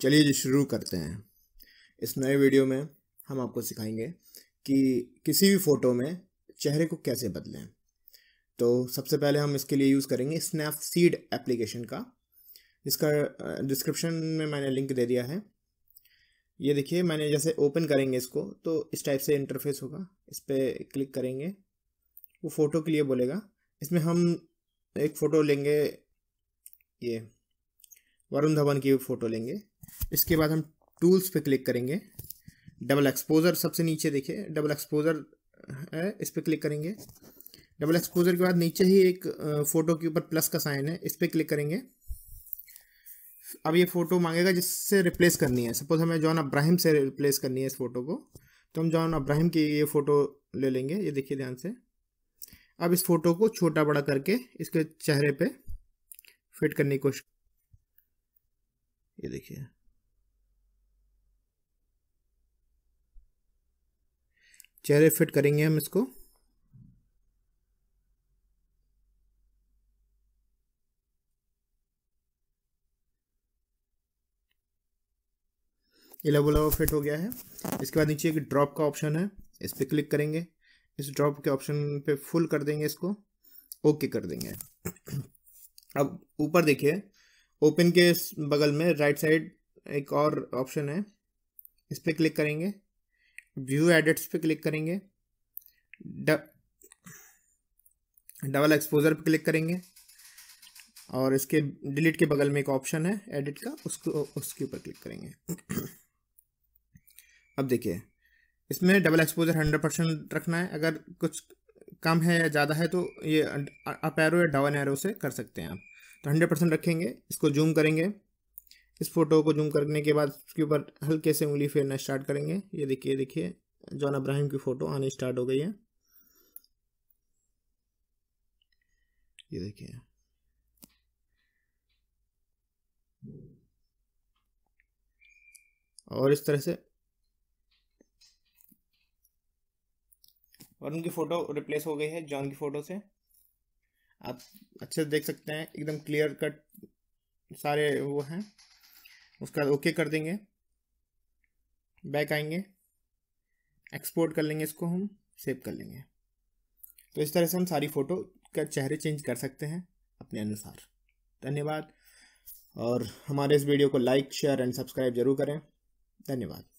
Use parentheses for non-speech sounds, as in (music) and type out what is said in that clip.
चलिए जी शुरू करते हैं इस नए वीडियो में हम आपको सिखाएंगे कि किसी भी फ़ोटो में चेहरे को कैसे बदलें तो सबसे पहले हम इसके लिए यूज़ करेंगे स्नैपसीड एप्लीकेशन का इसका डिस्क्रिप्शन में मैंने लिंक दे दिया है ये देखिए मैंने जैसे ओपन करेंगे इसको तो इस टाइप से इंटरफेस होगा इस पर क्लिक करेंगे वो फ़ोटो के लिए बोलेगा इसमें हम एक फ़ोटो लेंगे ये वरुण धवन की फ़ोटो लेंगे इसके बाद हम टूल्स पे क्लिक करेंगे डबल एक्सपोजर सबसे नीचे देखिए डबल एक्सपोजर है इस पर क्लिक करेंगे डबल एक्सपोजर के बाद नीचे ही एक फ़ोटो के ऊपर प्लस का साइन है इस पर क्लिक करेंगे अब ये फ़ोटो मांगेगा जिससे रिप्लेस करनी है सपोज हमें जॉन अब्राहिम से रिप्लेस करनी है इस फ़ोटो को तो हम जॉन अब्राहिम की ये फ़ोटो ले लेंगे ये देखिए ध्यान से अब इस फ़ोटो को छोटा बड़ा करके इसके चेहरे पे फिट करने की कोशिश ये देखिए चेहरे फिट करेंगे हम इसको इलाबो लावा फिट हो गया है इसके बाद नीचे एक ड्रॉप का ऑप्शन है इस पर क्लिक करेंगे इस ड्रॉप के ऑप्शन पे फुल कर देंगे इसको ओके कर देंगे (clears throat) अब ऊपर देखिए ओपन के बगल में राइट साइड एक और ऑप्शन है इस पर क्लिक करेंगे व्यू एडिट्स पे क्लिक करेंगे डबल एक्सपोजर पे क्लिक करेंगे और इसके डिलीट के बगल में एक ऑप्शन है एडिट का उसको उसके ऊपर क्लिक करेंगे अब देखिए इसमें डबल एक्सपोजर हंड्रेड परसेंट रखना है अगर कुछ कम है या ज़्यादा है तो ये अप एरो या डाउन एरो से कर सकते हैं आप तो हंड्रेड परसेंट रखेंगे इसको जूम करेंगे इस फोटो को जूम करने के बाद उसके ऊपर हल्के से उंगली फेरना स्टार्ट करेंगे ये देखिए देखिए जॉन अब्राहिम की फ़ोटो आनी स्टार्ट हो गई है ये देखिए और इस तरह से और उनकी फ़ोटो रिप्लेस हो गई है जॉन की फ़ोटो से आप अच्छे से देख सकते हैं एकदम क्लियर कट सारे वो हैं उसके बाद ओके कर देंगे बैक आएंगे एक्सपोर्ट कर लेंगे इसको हम सेव कर लेंगे तो इस तरह से हम सारी फ़ोटो का चेहरे चेंज कर सकते हैं अपने अनुसार धन्यवाद और हमारे इस वीडियो को लाइक शेयर एंड सब्सक्राइब जरूर करें धन्यवाद